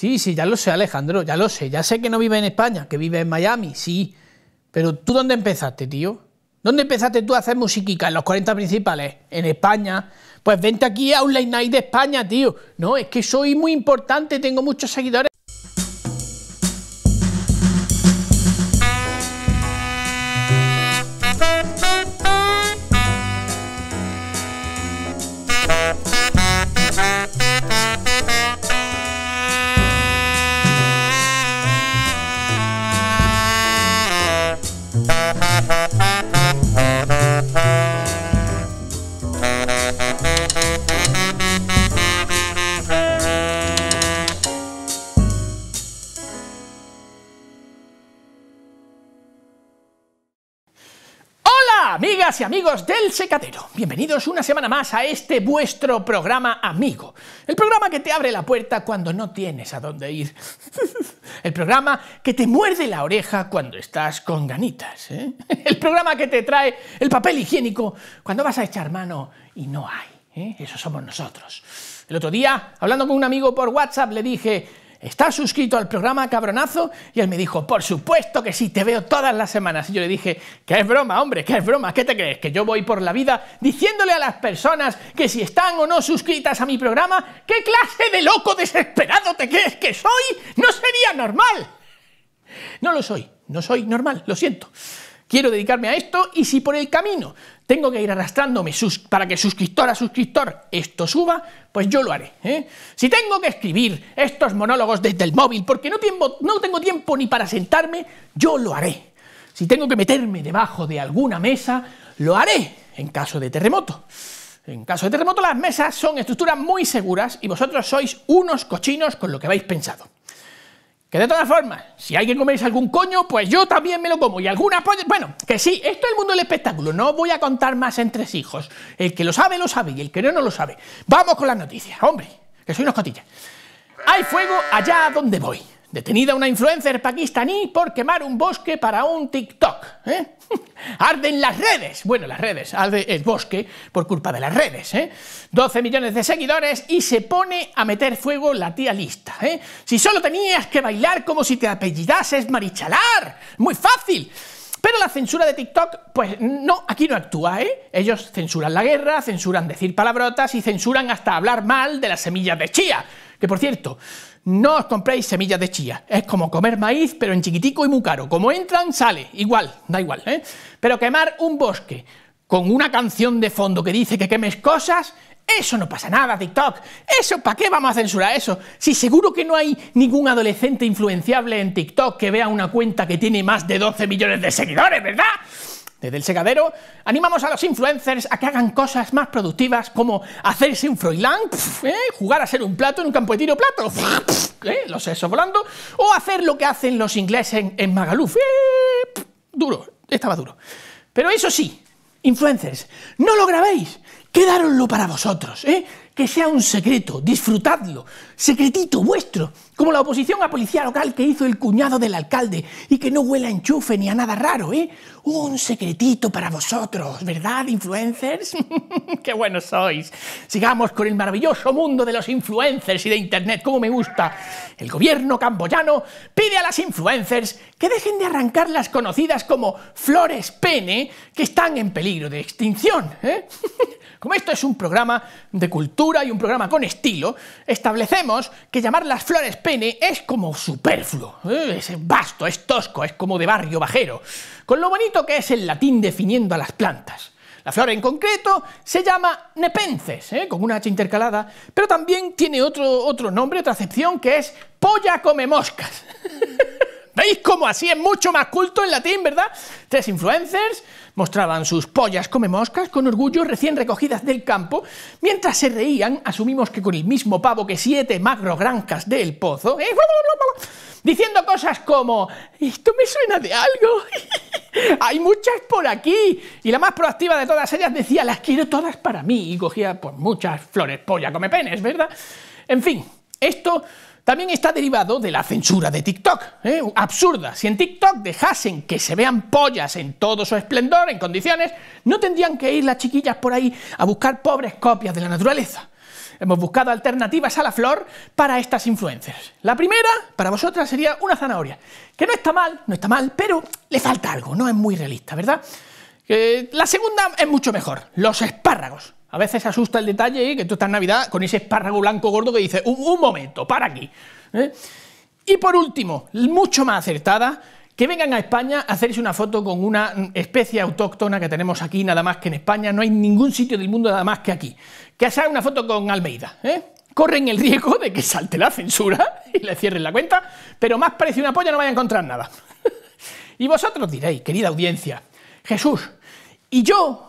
Sí, sí, ya lo sé, Alejandro, ya lo sé. Ya sé que no vive en España, que vive en Miami, sí. Pero tú dónde empezaste, tío? ¿Dónde empezaste tú a hacer musiquica? En los 40 principales, en España. Pues vente aquí a un night de España, tío. No, es que soy muy importante, tengo muchos seguidores. del secadero, bienvenidos una semana más a este vuestro programa amigo, el programa que te abre la puerta cuando no tienes a dónde ir, el programa que te muerde la oreja cuando estás con ganitas, ¿eh? el programa que te trae el papel higiénico cuando vas a echar mano y no hay, ¿eh? eso somos nosotros. El otro día, hablando con un amigo por WhatsApp, le dije, ¿estás suscrito al programa, cabronazo? Y él me dijo, por supuesto que sí, te veo todas las semanas. Y yo le dije, que es broma, hombre, que es broma, ¿qué te crees? Que yo voy por la vida diciéndole a las personas que si están o no suscritas a mi programa, ¿qué clase de loco desesperado te crees que soy? No sería normal. No lo soy, no soy normal, lo siento quiero dedicarme a esto y si por el camino tengo que ir arrastrándome sus, para que suscriptor a suscriptor esto suba, pues yo lo haré. ¿eh? Si tengo que escribir estos monólogos desde el móvil porque no, no tengo tiempo ni para sentarme, yo lo haré. Si tengo que meterme debajo de alguna mesa, lo haré en caso de terremoto. En caso de terremoto las mesas son estructuras muy seguras y vosotros sois unos cochinos con lo que habéis pensado. Que de todas formas, si alguien coméis algún coño, pues yo también me lo como. Y algunas pues Bueno, que sí, esto es el mundo del espectáculo. No voy a contar más entre hijos El que lo sabe, lo sabe. Y el que no, no lo sabe. Vamos con las noticias, hombre. Que soy unos cotillas. Hay fuego allá donde voy. Detenida una influencer pakistaní por quemar un bosque para un TikTok. ¿eh? Arden las redes, bueno, las redes, arde el bosque por culpa de las redes, ¿eh? 12 millones de seguidores y se pone a meter fuego la tía lista, ¿eh? Si solo tenías que bailar como si te apellidases Marichalar, muy fácil. Pero la censura de TikTok, pues no, aquí no actúa, ¿eh? Ellos censuran la guerra, censuran decir palabrotas y censuran hasta hablar mal de las semillas de chía. Que por cierto, no os compréis semillas de chía. Es como comer maíz, pero en chiquitico y muy caro. Como entran, sale. Igual, da igual, ¿eh? Pero quemar un bosque con una canción de fondo que dice que quemes cosas, eso no pasa nada, TikTok. Eso, ¿para qué vamos a censurar eso? Si seguro que no hay ningún adolescente influenciable en TikTok que vea una cuenta que tiene más de 12 millones de seguidores, ¿verdad? Desde el segadero animamos a los influencers a que hagan cosas más productivas como hacerse un Froilán, ¿eh? jugar a ser un plato en un campo de tiro plato, ¿eh? los sesos volando, o hacer lo que hacen los ingleses en, Magaluf. ¿eh? duro, estaba duro. Pero eso sí, influencers, no lo grabéis, quedáronlo para vosotros. ¿eh? que sea un secreto, disfrutadlo, secretito vuestro, como la oposición a policía local que hizo el cuñado del alcalde y que no huela a enchufe ni a nada raro, ¿eh? Un secretito para vosotros, ¿verdad, influencers? ¡Qué buenos sois! Sigamos con el maravilloso mundo de los influencers y de Internet, como me gusta. El gobierno camboyano pide a las influencers que dejen de arrancar las conocidas como flores pene que están en peligro de extinción, ¿eh? Como esto es un programa de cultura y un programa con estilo, establecemos que llamar las flores pene es como superfluo, ¿eh? es vasto, es tosco, es como de barrio bajero, con lo bonito que es el latín definiendo a las plantas. La flor en concreto se llama nepences, ¿eh? con una H intercalada, pero también tiene otro, otro nombre, otra acepción, que es polla come moscas. ¿Veis cómo así es mucho más culto en latín, verdad? Tres influencers, Mostraban sus pollas come moscas con orgullo recién recogidas del campo, mientras se reían, asumimos que con el mismo pavo que siete macro granjas del pozo, eh, diciendo cosas como, esto me suena de algo, hay muchas por aquí. Y la más proactiva de todas ellas decía, las quiero todas para mí, y cogía pues muchas flores polla come penes, ¿verdad? En fin, esto también está derivado de la censura de TikTok. ¿eh? Absurda. Si en TikTok dejasen que se vean pollas en todo su esplendor, en condiciones, no tendrían que ir las chiquillas por ahí a buscar pobres copias de la naturaleza. Hemos buscado alternativas a la flor para estas influencers. La primera, para vosotras, sería una zanahoria, que no está mal, no está mal, pero le falta algo, no es muy realista, ¿verdad? Eh, la segunda es mucho mejor, los espárragos. A veces asusta el detalle que tú estás en Navidad con ese espárrago blanco gordo que dice, un, momento, para aquí. ¿eh? Y por último, mucho más acertada, que vengan a España a hacerse una foto con una especie autóctona que tenemos aquí, nada más que en España, no hay ningún sitio del mundo nada más que aquí. Que hagan una foto con Almeida, ¿eh? corren el riesgo de que salte la censura y le cierren la cuenta, pero más parece una polla no vaya a encontrar nada. y vosotros diréis, querida audiencia, Jesús, ¿y yo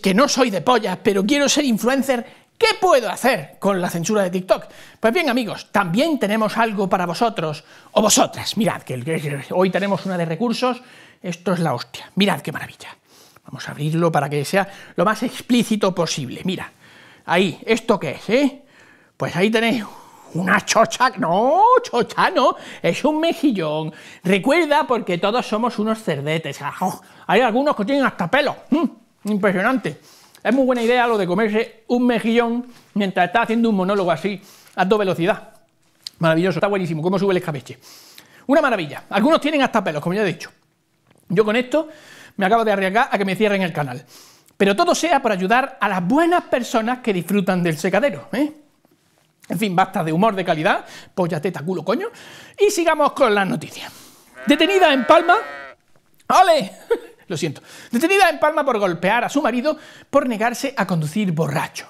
que, no soy de polla, pero quiero ser influencer ¿Qué puedo hacer con la censura de TikTok? Pues bien amigos, también tenemos algo para vosotros o vosotras. Mirad, que, hoy tenemos una de recursos. Esto es la hostia. Mirad qué maravilla. Vamos a abrirlo para que sea lo más explícito posible. Mira, ahí, ¿esto qué es? Eh? Pues ahí tenéis una chocha. No, chocha no, es un mejillón. Recuerda porque todos somos unos cerdetes. Hay algunos que tienen hasta pelo. Impresionante. Es muy buena idea lo de comerse un mejillón mientras está haciendo un monólogo así, a dos velocidad. Maravilloso, está buenísimo, cómo sube el escabeche. Una maravilla. Algunos tienen hasta pelos, como ya he dicho. Yo con esto me acabo de arriesgar a que me cierren el canal. Pero todo sea para ayudar a las buenas personas que disfrutan del secadero. ¿eh? En fin, basta de humor de calidad, polla pues teta, culo, coño. Y sigamos con las noticias. Detenida en Palma. ¡Ole! lo siento. Detenida en Palma por golpear a su marido por negarse a conducir borracho.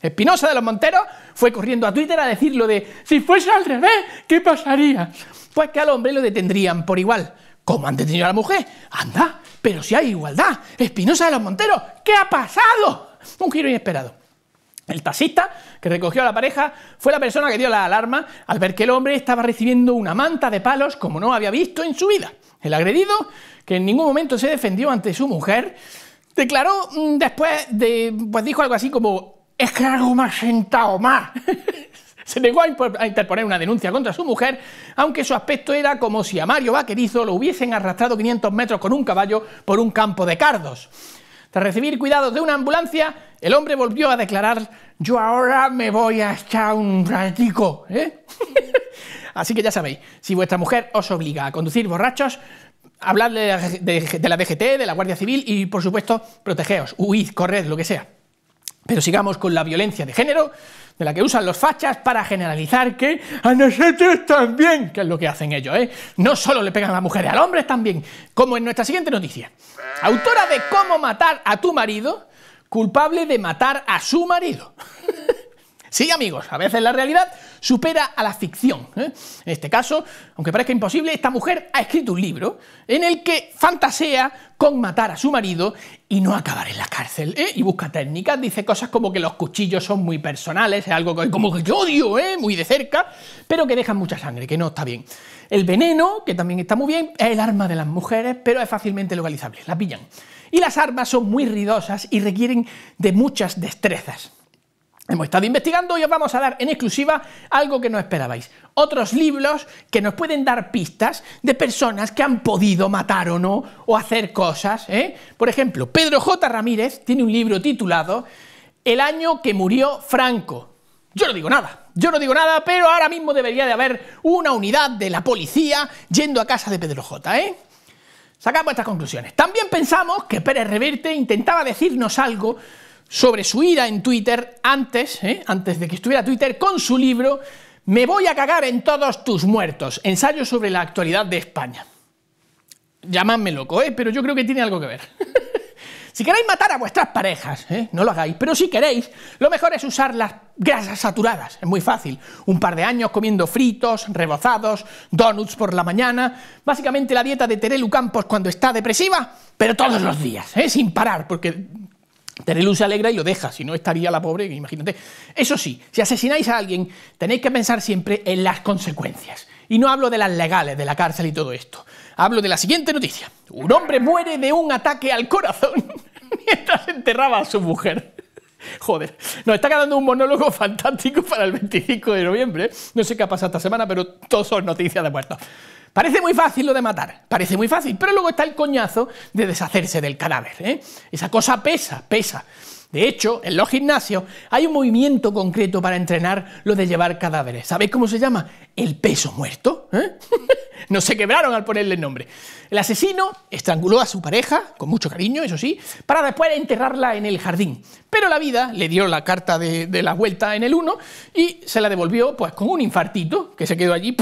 Espinosa de los Monteros fue corriendo a Twitter a decir lo de si fuese al revés, ¿qué pasaría? Pues que al hombre lo detendrían por igual, como han detenido a la mujer. Anda, pero si hay igualdad. Espinosa de los Monteros, ¿qué ha pasado? Un giro inesperado. El taxista que recogió a la pareja fue la persona que dio la alarma al ver que el hombre estaba recibiendo una manta de palos como no había visto en su vida. El agredido, que en ningún momento se defendió ante su mujer, declaró mm, después de, pues dijo algo así como, es que algo más sentado más. se negó a interponer una denuncia contra su mujer, aunque su aspecto era como si a Mario Vaquerizo lo hubiesen arrastrado 500 metros con un caballo por un campo de cardos. Tras recibir cuidados de una ambulancia, el hombre volvió a declarar, yo ahora me voy a echar un ratico. ¿eh? Así que ya sabéis, si vuestra mujer os obliga a conducir borrachos, habladle de la, DGT, de la Guardia Civil y, por supuesto, protegeos, huid, corred, lo que sea. Pero sigamos con la violencia de género, de la que usan los fachas para generalizar que a nosotros también, que es lo que hacen ellos, ¿eh? No solo le pegan a las mujeres, al hombre hombres también, como en nuestra siguiente noticia. Autora de Cómo matar a tu marido, culpable de matar a su marido. Sí, amigos, a veces la realidad supera a la ficción. ¿eh? En este caso, aunque parezca imposible, esta mujer ha escrito un libro en el que fantasea con matar a su marido y no acabar en la cárcel. ¿eh? Y busca técnicas, dice cosas como que los cuchillos son muy personales, es algo que, como odio, ¿eh? muy de cerca, pero que dejan mucha sangre, que no está bien. El veneno, que también está muy bien, es el arma de las mujeres, pero es fácilmente localizable, la pillan. Y las armas son muy ruidosas y requieren de muchas destrezas. Hemos estado investigando y os vamos a dar en exclusiva algo que no esperabais. Otros libros que nos pueden dar pistas de personas que han podido matar o no, o hacer cosas. ¿eh? Por ejemplo, Pedro J. Ramírez tiene un libro titulado El año que murió Franco. Yo no digo nada, yo no digo nada, pero ahora mismo debería de haber una unidad de la policía yendo a casa de Pedro J. ¿eh? Sacamos estas conclusiones. También pensamos que Pérez Reverte intentaba decirnos algo sobre su ira en Twitter antes, ¿eh? antes de que estuviera Twitter, con su libro Me voy a cagar en todos tus muertos, ensayo sobre la actualidad de España. Llamadme loco, ¿eh? pero yo creo que tiene algo que ver. si queréis matar a vuestras parejas, ¿eh? no lo hagáis, pero si queréis, lo mejor es usar las grasas saturadas, es muy fácil. Un par de años comiendo fritos, rebozados, donuts por la mañana, básicamente la dieta de Terelu Campos cuando está depresiva, pero todos los días, sin parar, porque Tener luz se alegra y lo deja, si no estaría la pobre, imagínate. Eso sí, si asesináis a alguien, tenéis que pensar siempre en las consecuencias. Y no hablo de las legales, de la cárcel y todo esto. Hablo de la siguiente noticia. Un hombre muere de un ataque al corazón mientras enterraba a su mujer. Joder, nos está quedando un monólogo fantástico para el 25 de noviembre. No sé qué ha pasado esta semana, pero todo son noticias de muertos. Parece muy fácil lo de matar, parece muy fácil, pero luego está el coñazo de deshacerse del cadáver. ¿eh? Esa cosa pesa, pesa. De hecho, en los gimnasios hay un movimiento concreto para entrenar lo de llevar cadáveres. ¿Sabéis cómo se llama? El peso muerto. ¿eh? no se quebraron al ponerle el nombre. El asesino estranguló a su pareja, con mucho cariño, eso sí, para después enterrarla en el jardín. Pero la vida le dio la carta de, la vuelta en el 1 y se la devolvió pues, con un infartito que se quedó allí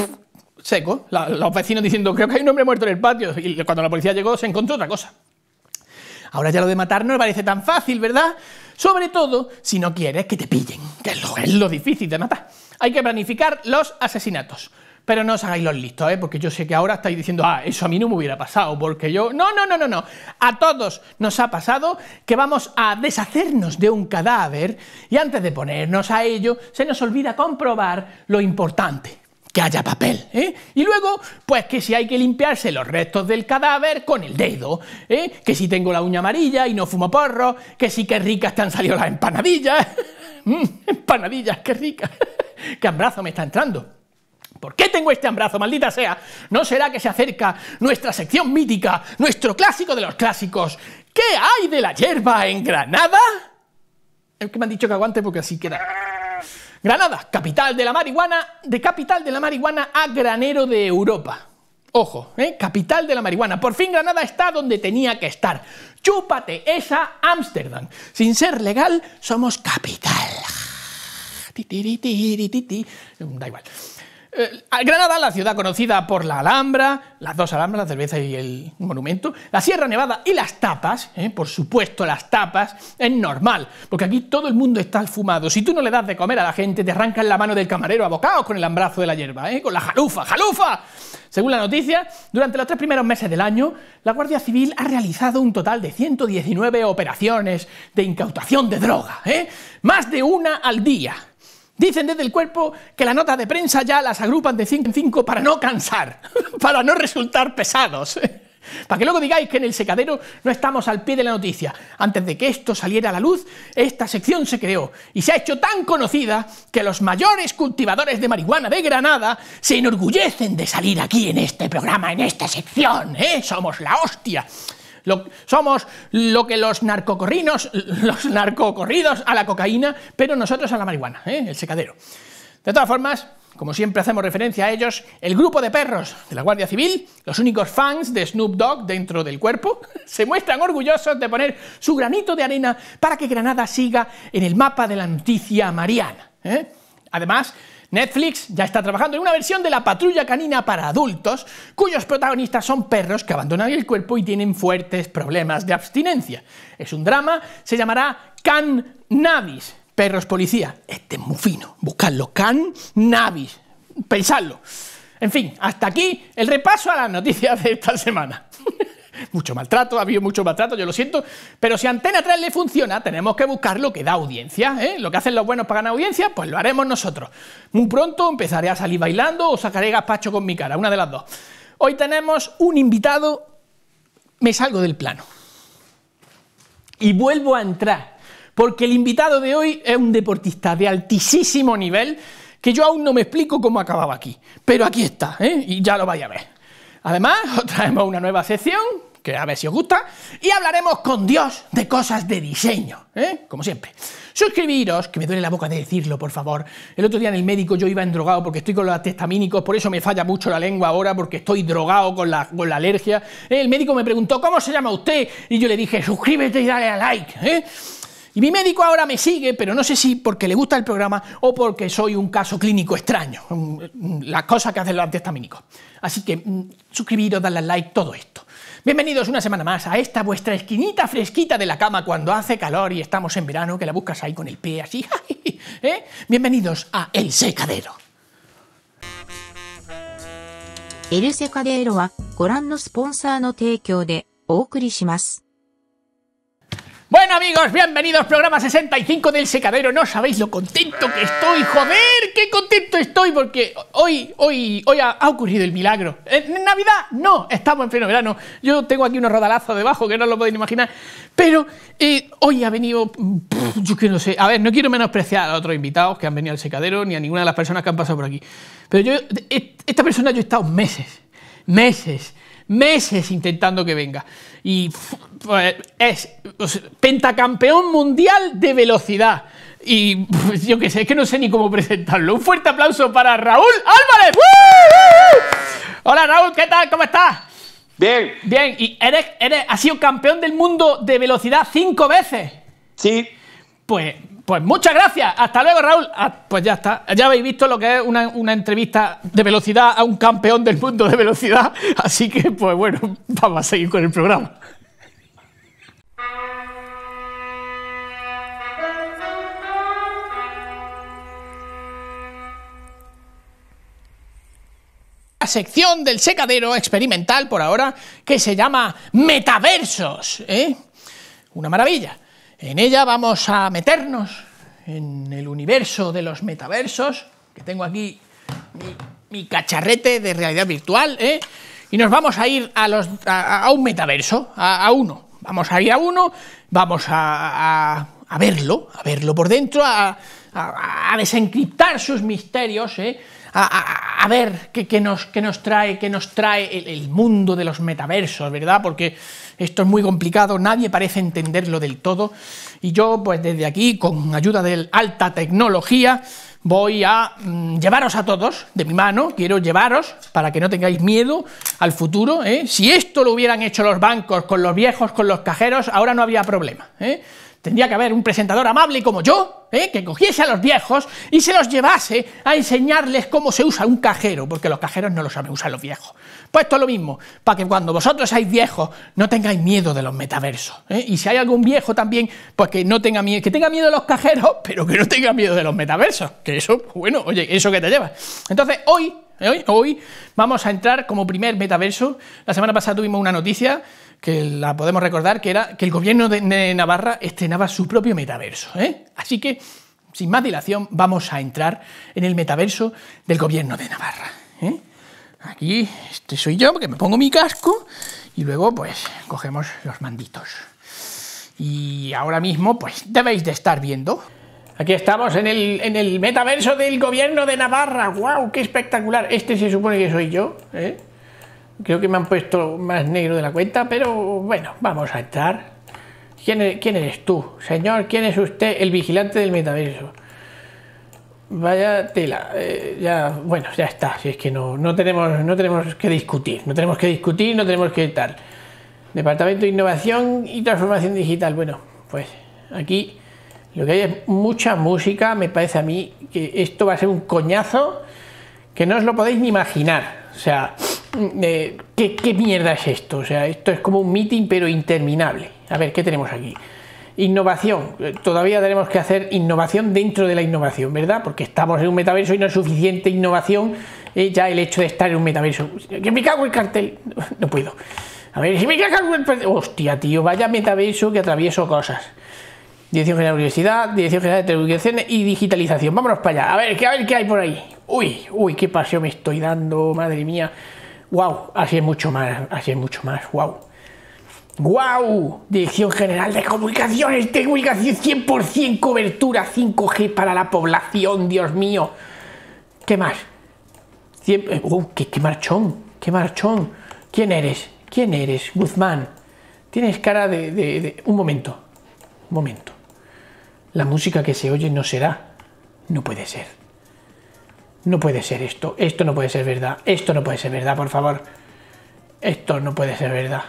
seco. los vecinos diciendo, creo que hay un hombre muerto en el patio. Y cuando la policía llegó se encontró otra cosa. Ahora ya lo de matar no parece tan fácil, ¿verdad? Sobre todo si no quieres que te pillen, que es lo, es lo difícil de matar. Hay que planificar los asesinatos. Pero no os hagáis los listos, ¿eh? porque yo sé que ahora estáis diciendo, ah, eso a mí no me hubiera pasado, porque yo... No, no, no, no, no. A todos nos ha pasado que vamos a deshacernos de un cadáver y antes de ponernos a ello se nos olvida comprobar lo importante que haya papel. ¿eh? Y luego, pues que si hay que limpiarse los restos del cadáver con el dedo, ¿eh? que si tengo la uña amarilla y no fumo porro, que si qué ricas te han salido las empanadillas. Mm, empanadillas, qué ricas. qué ambrazo me está entrando. ¿Por qué tengo este ambrazo, maldita sea? ¿No será que se acerca nuestra sección mítica, nuestro clásico de los clásicos? ¿Qué hay de la hierba en Granada? Es que me han dicho que aguante porque así queda. Granada, capital de la marihuana, de capital de la marihuana a granero de Europa. Ojo, ¿eh? capital de la marihuana. Por fin Granada está donde tenía que estar. Chúpate esa Ámsterdam. Sin ser legal, somos capital. Da igual. Eh, Granada, la ciudad conocida por la Alhambra, las dos Alhambras, la cerveza y el monumento, la Sierra Nevada y las tapas, eh, por supuesto las tapas, es normal, porque aquí todo el mundo está fumado. Si tú no le das de comer a la gente, te arrancan la mano del camarero abocado con el ambrazo de la hierba, eh, con la jalufa, jalufa. Según la noticia, durante los tres primeros meses del año, la Guardia Civil ha realizado un total de 119 operaciones de incautación de droga, eh, más de una al día. Dicen desde el cuerpo que las notas de prensa ya las agrupan de 5 en 5 para no cansar, para no resultar pesados. Para que luego digáis que en el secadero no estamos al pie de la noticia. Antes de que esto saliera a la luz, esta sección se creó y se ha hecho tan conocida que los mayores cultivadores de marihuana de Granada se enorgullecen de salir aquí en este programa, en esta sección. ¿eh? Somos la hostia somos lo que los narcocorrinos, los narcocorridos a la cocaína, pero nosotros a la marihuana, ¿eh? el secadero. De todas formas, como siempre hacemos referencia a ellos, el grupo de perros de la Guardia Civil, los únicos fans de Snoop Dogg dentro del cuerpo, se muestran orgullosos de poner su granito de arena para que Granada siga en el mapa de la noticia mariana. ¿eh? Además, Netflix ya está trabajando en una versión de la patrulla canina para adultos, cuyos protagonistas son perros que abandonan el cuerpo y tienen fuertes problemas de abstinencia. Es un drama, se llamará Can Navis. Perros policía, este es muy fino, buscadlo, Can Navis, pensadlo. En fin, hasta aquí el repaso a las noticias de esta semana. mucho maltrato, ha habido mucho maltrato, yo lo siento, pero si Antena 3 le funciona, tenemos que buscar lo que da audiencia, ¿eh? lo que hacen los buenos para ganar audiencia, pues lo haremos nosotros. Muy pronto empezaré a salir bailando o sacaré gazpacho con mi cara, una de las dos. Hoy tenemos un invitado, me salgo del plano y vuelvo a entrar, porque el invitado de hoy es un deportista de altísimo nivel que yo aún no me explico cómo acababa aquí, pero aquí está, ¿eh? y ya lo vais a ver. Además, os traemos una nueva sección, que a ver si os gusta, y hablaremos con Dios de cosas de diseño, ¿eh? como siempre. Suscribiros, que me duele la boca de decirlo, por favor. El otro día en el médico yo iba en drogado porque estoy con los testamínicos, por eso me falla mucho la lengua ahora, porque estoy drogado con la, con la alergia. El médico me preguntó, ¿cómo se llama usted? Y yo le dije, suscríbete y dale a like. ¿eh? Y mi médico ahora me sigue, pero no sé si porque le gusta el programa o porque soy un caso clínico extraño. La cosa que hacen los antihistamínicos. Así que mm, suscribiros, darle al like, todo esto. Bienvenidos una semana más a esta vuestra esquinita fresquita de la cama cuando hace calor y estamos en verano, que la buscas ahí con el pie así. ¿eh? Bienvenidos a El Secadero. El Secadero bueno amigos, bienvenidos programa 65 del secadero. No sabéis lo contento que estoy, joder, qué contento estoy porque hoy hoy hoy ha, ocurrido el milagro. En Navidad no, estamos en pleno verano. Yo tengo aquí unos rodalazos debajo que no lo podéis imaginar, pero eh, hoy ha venido yo que no sé, a ver, no quiero menospreciar a otros invitados que han venido al secadero ni a ninguna de las personas que han pasado por aquí. Pero yo e, esta persona yo he estado meses, meses, meses intentando que venga y pues, es pentacampeón mundial de velocidad. Y pues, yo qué sé, es que no sé ni cómo presentarlo. Un fuerte aplauso para Raúl Álvarez. Hola Raúl, ¿qué tal? ¿Cómo estás? Bien. Bien, y eres, eres, has sido campeón del mundo de velocidad cinco veces. Sí. Pues pues muchas gracias. Hasta luego, Raúl. Ah, pues ya está. Ya habéis visto lo que es una, entrevista de velocidad a un campeón del mundo de velocidad. Así que, pues bueno, vamos a seguir con el programa. La sección del secadero experimental por ahora que se llama metaversos. ¿eh? Una maravilla. En ella vamos a meternos en el universo de los metaversos, que tengo aquí mi, cacharrete de realidad virtual, ¿eh? y nos vamos a ir a, los, a, un metaverso, a, uno. Vamos a ir a uno, vamos a, verlo, a verlo por dentro, a, desencriptar sus misterios, ¿eh? a, ver qué, nos, nos, trae, qué nos trae el, mundo de los metaversos, ¿verdad? Porque esto es muy complicado, nadie parece entenderlo del todo. Y yo, pues desde aquí, con ayuda de alta tecnología, voy a mm, llevaros a todos de mi mano, quiero llevaros para que no tengáis miedo al futuro. ¿eh? Si esto lo hubieran hecho los bancos con los viejos, con los cajeros, ahora no habría problema. ¿eh? Tendría que haber un presentador amable como yo, ¿eh? que cogiese a los viejos y se los llevase a enseñarles cómo se usa un cajero, porque los cajeros no lo saben usar los viejos. Pues esto es lo mismo, para que cuando vosotros seáis viejos no tengáis miedo de los metaversos. ¿eh? Y si hay algún viejo también, pues que no tenga miedo, que tenga miedo de los cajeros, pero que no tenga miedo de los metaversos. Que eso, bueno, oye, eso que te lleva. Entonces, hoy ¿eh? Hoy, hoy, vamos a entrar como primer metaverso. La semana pasada tuvimos una noticia que la podemos recordar, que era que el gobierno de Navarra estrenaba su propio metaverso. ¿eh? Así que, sin más dilación, vamos a entrar en el metaverso del gobierno de Navarra. ¿eh? Aquí, este soy yo, porque me pongo mi casco y luego, pues, cogemos los manditos. Y ahora mismo, pues, debéis de estar viendo Aquí estamos en el, en el, metaverso del gobierno de Navarra. ¡guau, ¡Qué espectacular! Este se supone que soy yo. ¿eh? Creo que me han puesto más negro de la cuenta, pero bueno, vamos a entrar. ¿Quién, e-, ¿Quién eres tú? Señor, ¿quién es usted? El vigilante del metaverso. Vaya tela, eh, ya, bueno, ya está, si es que no, no, tenemos, no tenemos que discutir, no tenemos que discutir, no tenemos que tal. Departamento de Innovación y Transformación Digital, bueno, pues aquí lo que hay es mucha música, me parece a mí que esto va a ser un coñazo que no os lo podéis ni imaginar, o sea... ¿qué, mierda es esto? O sea, esto es como un meeting pero interminable. A ver, ¿qué tenemos aquí? Innovación. Eh, todavía tenemos que hacer innovación dentro de la innovación, ¿verdad? Porque estamos en un metaverso y no es suficiente innovación eh, ya el hecho de estar en un metaverso. Que me cago el cartel. No puedo. A ver, si me cago el Hostia, tío, vaya metaverso que atravieso cosas. Dirección General de Universidad, Dirección General de Telecomunicaciones y Digitalización. Vámonos para allá. A ver, a ver qué hay por ahí. Uy, uy, qué paseo me estoy dando, madre mía wow, así es mucho más, así es mucho más, wow. ¡Wow! Dirección General de Comunicaciones, comunicación 100% cobertura 5G para la población, Dios mío. ¿Qué más? Siempre, eh, uh, qué, marchón! ¡Qué marchón! ¿Quién eres? ¿Quién eres, Guzmán? Tienes cara de, de... Un momento, un momento. La música que se oye no será. No puede ser. No puede ser esto, esto no puede ser verdad, esto no puede ser verdad, por favor. Esto no puede ser verdad.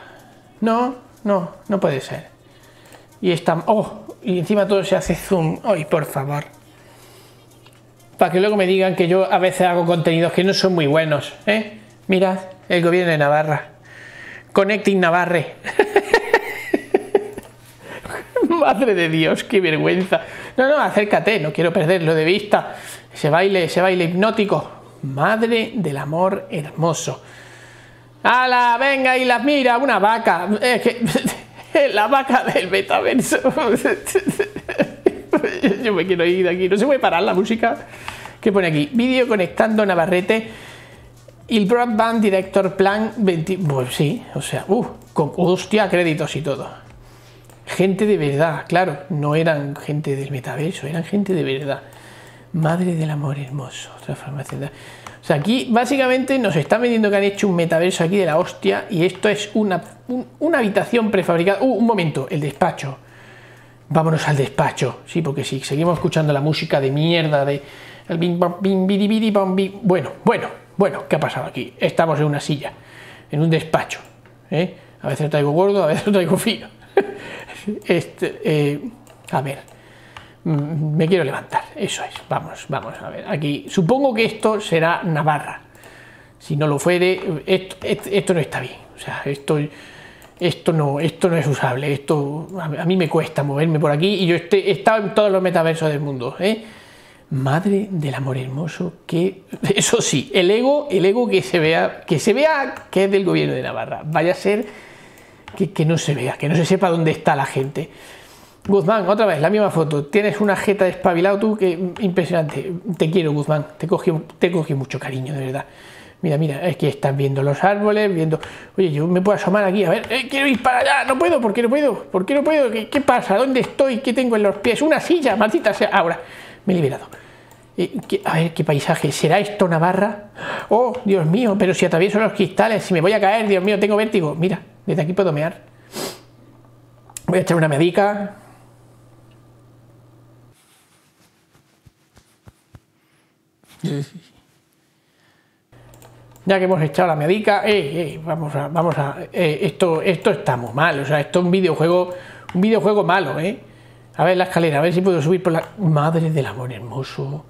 No, no, no puede ser. Y está... ¡Oh! Y encima todo se hace zoom. ¡Ay, por favor! Para que luego me digan que yo a veces hago contenidos que no son muy buenos. ¿eh? Mirad, el gobierno de Navarra. Connecting Navarre. Madre de Dios, qué vergüenza. No, no, acércate, no quiero perderlo de vista. Se baile, se baile hipnótico. Madre del amor hermoso. ¡Hala! Venga y las mira, una vaca. la vaca del metaverso. Yo me quiero ir de aquí. No se puede parar la música. ¿Qué pone aquí? Vídeo conectando Navarrete y el Broadband Director Plan 20. Pues sí, o sea, uh, con hostia, créditos y todo. Gente de verdad, claro, no eran gente del metaverso, eran gente de verdad. Madre del amor hermoso, transformación. O sea, aquí básicamente nos están vendiendo que han hecho un metaverso aquí de la hostia y esto es una, una habitación prefabricada. Uh, un momento, el despacho. Vámonos al despacho. Sí, porque si seguimos escuchando la música de mierda de... Bueno, bueno, bueno, ¿qué ha pasado aquí? Estamos en una silla, en un despacho. ¿eh? A veces lo traigo gordo, a veces lo traigo fino. Este, eh, a ver, Mm, me quiero levantar, eso es, vamos, vamos a ver, aquí supongo que esto será Navarra, si no lo fuere, esto, no está bien, o sea, esto, esto, no, esto no es usable, esto a, mí me cuesta moverme por aquí y yo este, he estado en todos los metaversos del mundo, ¿eh? Madre del amor hermoso, que eso sí, el ego, el ego que se vea, que se vea que es del gobierno de Navarra, vaya a ser que no se vea, que no se sepa dónde está la gente. Guzmán, otra vez, la misma foto. Tienes una jeta de espabilado tú que impresionante. Te quiero, Guzmán. Te cogí, te mucho cariño, de verdad. Mira, mira, es que estás viendo los árboles, viendo. Oye, yo me puedo asomar aquí, a ver, eh, quiero ir para allá, no puedo, ¿por qué no puedo? ¿Por qué no puedo? ¿Qué, pasa? ¿Dónde estoy? ¿Qué tengo en los pies? Una silla, maldita sea. Ahora, me he liberado. Eh, a ver, qué paisaje. ¿Será esto Navarra? Oh, Dios mío, pero si atravieso los cristales, si me voy a caer, Dios mío, tengo vértigo. Mira, desde aquí puedo mear. Voy a echar una medica, Ya que hemos echado la medica, eh, eh, vamos a, vamos a, eh, esto, esto está muy mal, o sea, esto es un videojuego, un videojuego malo, eh. A ver la escalera, a ver si puedo subir por la... Madre del amor hermoso,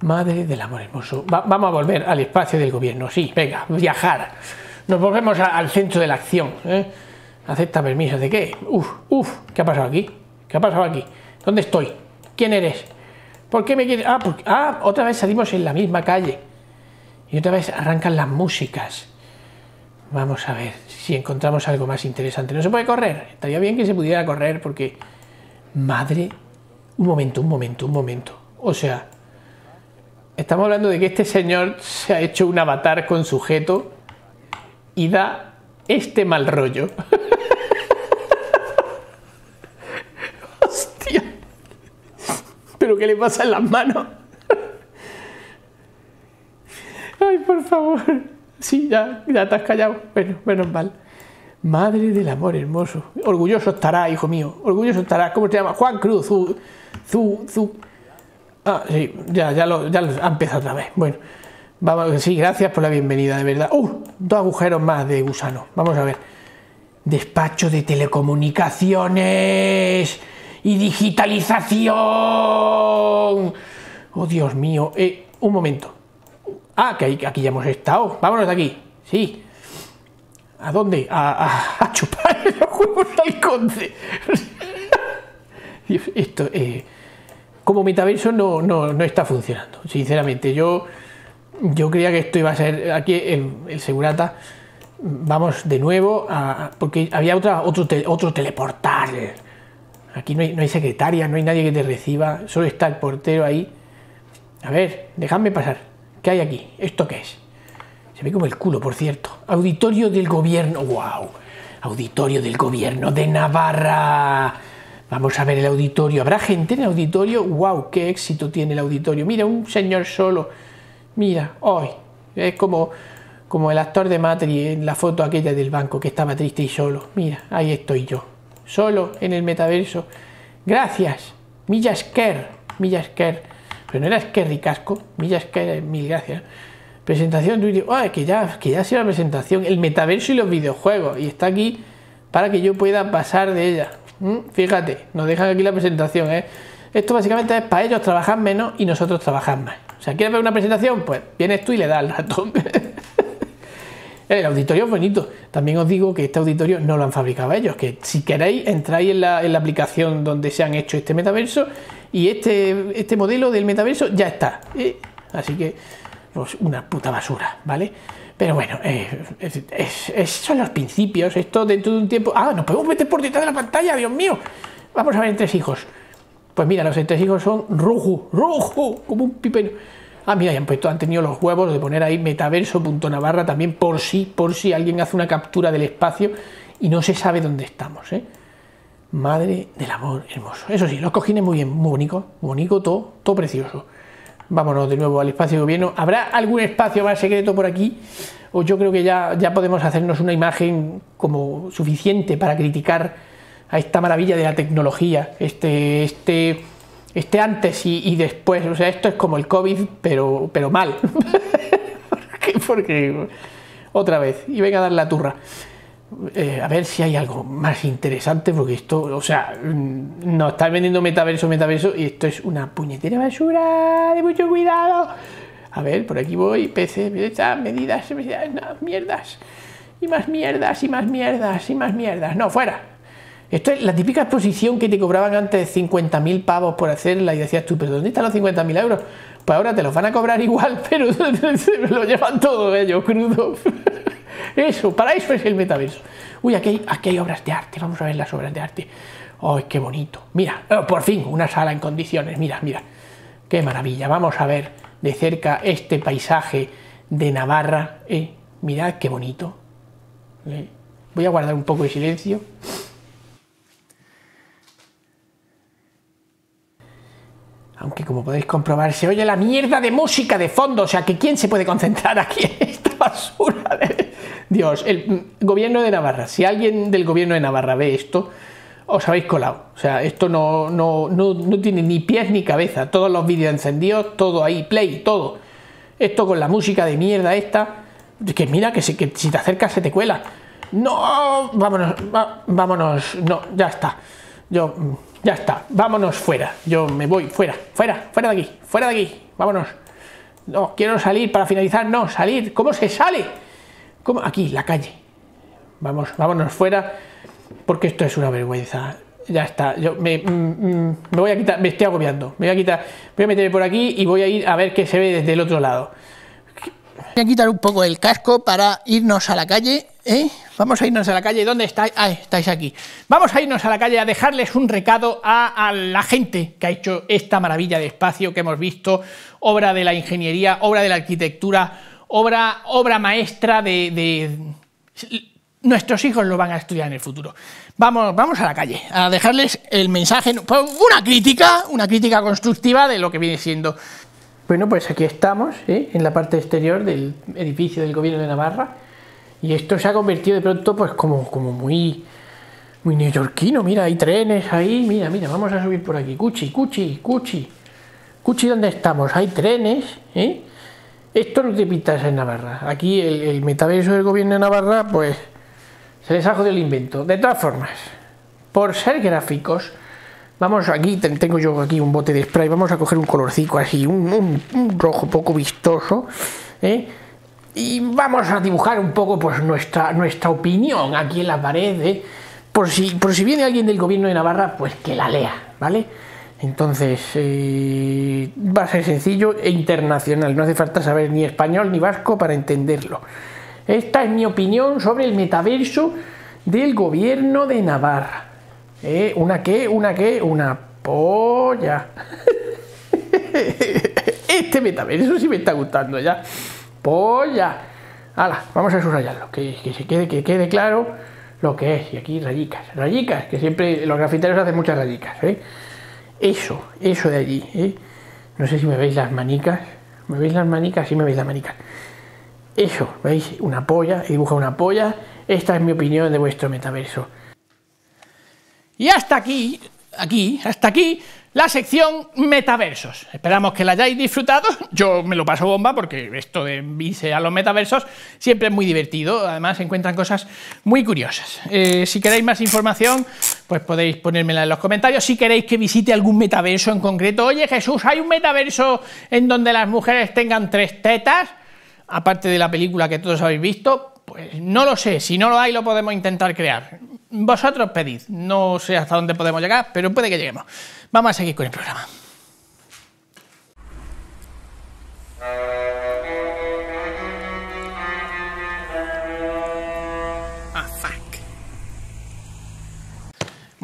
madre del amor hermoso. vamos a volver al espacio del gobierno, sí, venga, viajar. Nos volvemos al centro de la acción, eh. ¿Acepta permisos de qué? Uf, uf, ¿qué ha pasado aquí? ¿Qué ha pasado aquí? ¿Dónde estoy? ¿Quién eres? ¿Por qué me quieres? Ah, ah, otra vez salimos en la misma calle. Y otra vez arrancan las músicas. Vamos a ver si encontramos algo más interesante. No se puede correr. Estaría bien que se pudiera correr porque... Madre... Un momento, un momento, un momento. O sea, estamos hablando de que este señor se ha hecho un avatar con sujeto y da este mal rollo. ¿Pero qué le pasa en las manos? Ay, por favor. Sí, ya, ya te has callado. Bueno, menos mal. Madre del amor hermoso. Orgulloso estará, hijo mío. Orgulloso estará. ¿Cómo te llama Juan Cruz. su su Ah, sí, ya, ya lo, ha empezado otra vez. Bueno, vamos, sí, gracias por la bienvenida, de verdad. ¡Uh! Dos agujeros más de gusano. Vamos a ver. Despacho de telecomunicaciones y digitalización. Oh, Dios mío. Eh, un momento. Ah, que aquí ya hemos estado. Vámonos de aquí. Sí. ¿A dónde? A, chupar el juegos al conde. Esto, eh, como metaverso no, no, está funcionando, sinceramente. Yo, yo creía que esto iba a ser aquí en el segurata. Vamos de nuevo a, porque había otra, otro, otro teleportal Aquí no hay, secretaria, no hay nadie que te reciba, solo está el portero ahí. A ver, déjame pasar. ¿Qué hay aquí? ¿Esto qué es? Se ve como el culo, por cierto. Auditorio del gobierno. ¡Wow! Auditorio del gobierno de Navarra. Vamos a ver el auditorio. ¿Habrá gente en el auditorio? ¡Wow! ¡Qué éxito tiene el auditorio! Mira, un señor solo. Mira, hoy. Es como, como el actor de Matri en la foto aquella del banco que estaba triste y solo. Mira, ahí estoy yo solo en el metaverso. Gracias, Millasker, Millasker. Pero no era skerry Casco, Millasker, mil gracias. Presentación Twitter, ay, ah, que ya, que ya ha sido la presentación, el metaverso y los videojuegos. Y está aquí para que yo pueda pasar de ella. ¿Mm? Fíjate, nos dejan aquí la presentación, ¿eh? Esto básicamente es para ellos trabajar menos y nosotros trabajar más. O sea, ¿quieres ver una presentación? Pues vienes tú y le das al ratón. Eh, el auditorio es bonito. También os digo que este auditorio no lo han fabricado ellos, que si queréis entráis en la, aplicación donde se han hecho este metaverso y este, este modelo del metaverso ya está. ¿eh? así que, pues una puta basura, ¿vale? Pero bueno, eh, son los principios. Esto dentro de un tiempo. Ah, nos podemos meter por detrás de la pantalla, Dios mío. Vamos a ver tres hijos. Pues mira, los tres hijos son rojo, rojo, como un pipero. Ah, mira, han, puesto, han tenido los huevos de poner ahí metaverso.navarra también por si, por si alguien hace una captura del espacio y no se sabe dónde estamos. ¿eh? Madre del amor hermoso. Eso sí, los cojines muy bien, muy bonitos. bonito, todo, todo precioso. Vámonos de nuevo al espacio de gobierno. ¿Habrá algún espacio más secreto por aquí? O yo creo que ya, ya podemos hacernos una imagen como suficiente para criticar a esta maravilla de la tecnología, este, este este antes y, después. O sea, esto es como el COVID, pero, pero mal. porque, otra vez, y venga a dar la turra. Eh, a ver si hay algo más interesante, porque esto, o sea, mm, no están vendiendo metaverso, metaverso, y esto es una puñetera basura, de mucho cuidado. A ver, por aquí voy, PC, medidas, medidas, mierdas, y más mierdas, y más mierdas, y más mierdas, no, fuera. Esto es la típica exposición que te cobraban antes 50.000 pavos por hacerla y decías tú, pero ¿dónde están los 50.000 euros? Pues ahora te los van a cobrar igual, pero se lo llevan todo ellos crudo. Eso, para eso es el metaverso. Uy, aquí hay, obras de arte, vamos a ver las obras de arte. ¡Ay, qué bonito! Mira, oh, por fin, una sala en condiciones, mira, mira. ¡Qué maravilla! Vamos a ver de cerca este paisaje de Navarra. Eh, mirad qué bonito. Eh. voy a guardar un poco de silencio. Aunque como podéis comprobar, se oye la mierda de música de fondo. O sea, que quién se puede concentrar aquí en esta basura. Dios, el gobierno de Navarra. Si alguien del gobierno de Navarra ve esto, os habéis colado. O sea, esto no, tiene ni pies ni cabeza. Todos los vídeos encendidos, todo ahí, play, todo. Esto con la música de mierda esta. Que mira, que, si te acercas se te cuela. No, vámonos, vámonos. No, ya está. Yo... Mm. Ya está, vámonos fuera. Yo me voy fuera, fuera, fuera de aquí, fuera de aquí, vámonos. No, quiero salir para finalizar, no, salir. ¿Cómo se sale? ¿Cómo? Aquí, la calle. Vamos, vámonos fuera, porque esto es una vergüenza. Ya está, yo me, mm, mm, voy a quitar, me estoy agobiando. Me voy a quitar, voy a meterme por aquí y voy a ir a ver qué se ve desde el otro lado. Voy a quitar un poco el casco para irnos a la calle ¿Eh? Vamos a irnos a la calle. ¿Dónde estáis? Ah, estáis aquí. Vamos a irnos a la calle a dejarles un recado a, la gente que ha hecho esta maravilla de espacio que hemos visto, obra de la ingeniería, obra de la arquitectura, obra, maestra de, Nuestros hijos lo van a estudiar en el futuro. Vamos, a la calle, a dejarles el mensaje, pues, una crítica, una crítica constructiva de lo que viene siendo. Bueno, pues aquí estamos, ¿eh? en la parte exterior del edificio del Gobierno de Navarra y esto se ha convertido de pronto, pues, como, como muy, muy neoyorquino. Mira, hay trenes ahí. Mira, mira, vamos a subir por aquí. Cuchi, cuchi, cuchi. Cuchi, ¿dónde estamos? Hay trenes, ¿eh? Esto no te pintas en Navarra. Aquí el, metaverso del gobierno de Navarra, pues, se les ha jodido invento. De todas formas, por ser gráficos, vamos aquí, tengo yo aquí un bote de spray, vamos a coger un colorcico así, un, un rojo poco vistoso, ¿eh? y vamos a dibujar un poco pues, nuestra, nuestra opinión aquí en la pared, por, si, por si viene alguien del gobierno de Navarra, pues que la lea, ¿vale? Entonces, eh, va a ser sencillo e internacional, no hace falta saber ni español ni vasco para entenderlo. Esta es mi opinión sobre el metaverso del gobierno de Navarra. Eh, una que, una que, una polla. Este metaverso sí me está gustando ya polla. Hala, vamos a subrayarlo, que, se quede, claro lo que es. Y aquí rayicas, rayicas, que siempre los grafiteros hacen muchas rayicas. ¿eh? Eso, eso de allí. ¿eh? No sé si me veis las manicas. ¿Me veis las manicas? Sí, me veis las manicas. Eso, ¿veis? Una polla, dibuja una polla. Esta es mi opinión de vuestro metaverso. Y hasta aquí, aquí, hasta aquí la sección metaversos. Esperamos que la hayáis disfrutado. Yo me lo paso bomba porque esto de irse a los metaversos siempre es muy divertido. Además, se encuentran cosas muy curiosas. Eh, si queréis más información, pues podéis ponérmela en los comentarios. Si queréis que visite algún metaverso en concreto, oye Jesús, hay un metaverso en donde las mujeres tengan tres tetas, aparte de la película que todos habéis visto. Pues no lo sé, si no lo hay lo podemos intentar crear. Vosotros pedid, no sé hasta dónde podemos llegar, pero puede que lleguemos. Vamos a seguir con el programa.